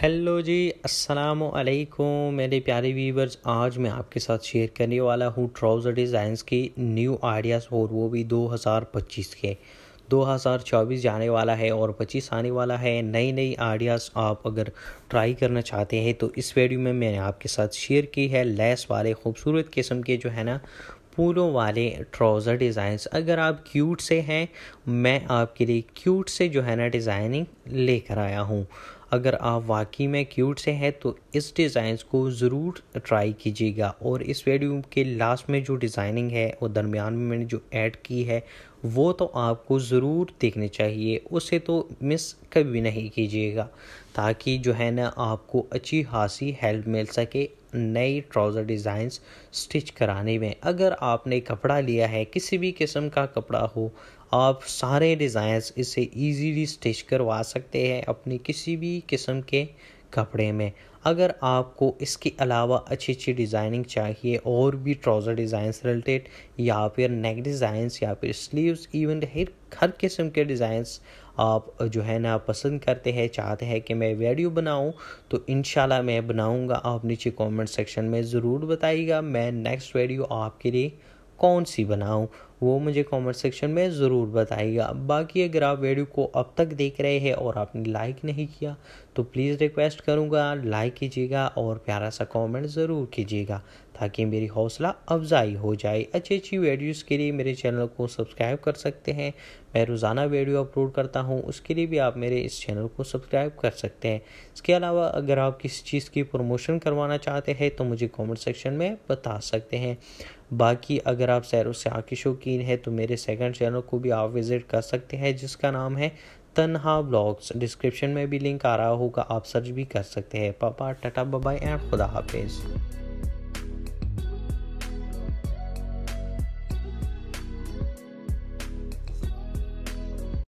hello जी अस्सलाम वालेकुम मेरे प्यारे वीवर्स आज मैं आपके साथ शेयर करने वाला हूँ ट्राउज़र डिज़ाइंस की न्यू आइडियाज़ और वो भी 2025 के 2024 जाने वाला है और 25 आने वाला है नई नई आइडियाज़ आप अगर ट्राई करना चाहते हैं तो इस वीडियो में मैंने आपके साथ शेयर की है लेस वाले खूबसूरत किस्म के जो है ना फूलों वाले ट्राउज़र डिज़ाइंस अगर आप क्यूट से हैं मैं आपके लिए क्यूट से जो है ना डिज़ाइनिंग लेकर आया हूँ अगर आप वाकई में क्यूट से हैं तो इस डिज़ाइंस को ज़रूर ट्राई कीजिएगा और इस वीडियो के लास्ट में जो डिज़ाइनिंग है और दरमियान में मैंने जो ऐड की है वो तो आपको ज़रूर देखने चाहिए उसे तो मिस कभी नहीं कीजिएगा ताकि जो है ना आपको अच्छी खासी हेल्प मिल सके नई ट्राउज़र डिज़ाइंस स्टिच कराने में अगर आपने कपड़ा लिया है किसी भी किस्म का कपड़ा हो आप सारे डिज़ाइंस इसे इजीली स्टिच करवा सकते हैं अपनी किसी भी किस्म के कपड़े में अगर आपको इसके अलावा अच्छी अच्छी डिज़ाइनिंग चाहिए और भी ट्राउज़र डिज़ाइंस रिलेटेड या फिर नेक डिज़ाइंस या फिर स्लीव्स इवन हर हर किस्म के डिज़ाइन आप जो है ना पसंद करते हैं चाहते हैं कि मैं वीडियो बनाऊं तो इन मैं बनाऊंगा आप नीचे कमेंट सेक्शन में ज़रूर बताइएगा मैं नेक्स्ट वीडियो आपके लिए कौन सी बनाऊं वो मुझे कमेंट सेक्शन में ज़रूर बताइएगा बाकी अगर आप वीडियो को अब तक देख रहे हैं और आपने लाइक नहीं किया तो प्लीज़ रिक्वेस्ट करूँगा लाइक कीजिएगा और प्यारा सा कमेंट ज़रूर कीजिएगा ताकि मेरी हौसला अफजाई हो जाए अच्छी अच्छी वीडियोस के लिए मेरे चैनल को सब्सक्राइब कर सकते हैं मैं रोज़ाना वीडियो अपलोड करता हूँ उसके लिए भी आप मेरे इस चैनल को सब्सक्राइब कर सकते हैं इसके अलावा अगर आप किसी चीज़ की प्रमोशन करवाना चाहते हैं तो मुझे कमेंट सेक्शन में बता सकते हैं बाकी अगर आप सैर से आकिशों की शौकीन है तो मेरे सेकंड चैनल को भी आप विज़िट कर सकते हैं जिसका नाम है तनहा ब्लॉग्स डिस्क्रिप्शन में भी लिंक आ रहा होगा आप सर्च भी कर सकते हैं पापा टाटा बाबा एंड खुदा हाफिज़